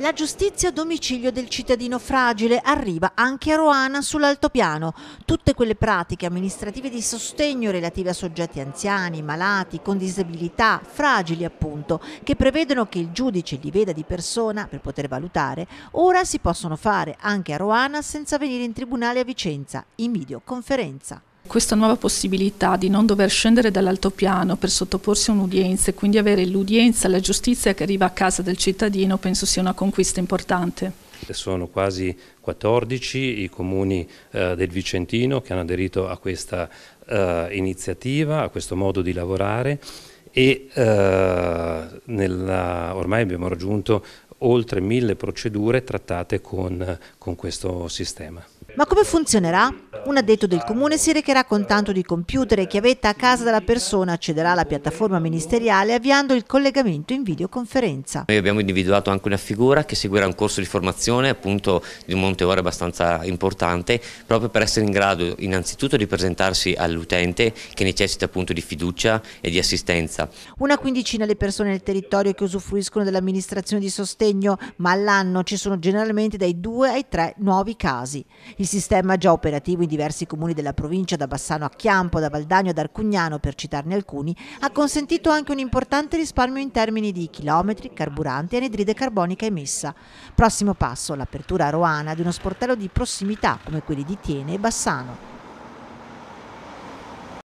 La giustizia a domicilio del cittadino fragile arriva anche a Roana sull'altopiano. Tutte quelle pratiche amministrative di sostegno relative a soggetti anziani, malati, con disabilità, fragili appunto, che prevedono che il giudice li veda di persona per poter valutare, ora si possono fare anche a Roana senza venire in tribunale a Vicenza, in videoconferenza. Questa nuova possibilità di non dover scendere dall'altopiano per sottoporsi a un'udienza e quindi avere l'udienza, la giustizia che arriva a casa del cittadino, penso sia una conquista importante. Sono quasi 14 i comuni eh, del Vicentino che hanno aderito a questa eh, iniziativa, a questo modo di lavorare e eh, nella, ormai abbiamo raggiunto oltre mille procedure trattate con, con questo sistema. Ma come funzionerà? Un addetto del comune si recherà con tanto di computer e chiavetta a casa della persona, accederà alla piattaforma ministeriale avviando il collegamento in videoconferenza. Noi abbiamo individuato anche una figura che seguirà un corso di formazione appunto di un monte ore abbastanza importante proprio per essere in grado innanzitutto di presentarsi all'utente che necessita appunto di fiducia e di assistenza. Una quindicina le persone nel territorio che usufruiscono dell'amministrazione di sostegno ma all'anno ci sono generalmente dai due ai tre nuovi casi. Il il sistema già operativo in diversi comuni della provincia, da Bassano a Chiampo, da Valdagno ad Arcugnano, per citarne alcuni, ha consentito anche un importante risparmio in termini di chilometri, carburanti e anidride carbonica emessa. Prossimo passo, l'apertura a Roana di uno sportello di prossimità come quelli di Tiene e Bassano.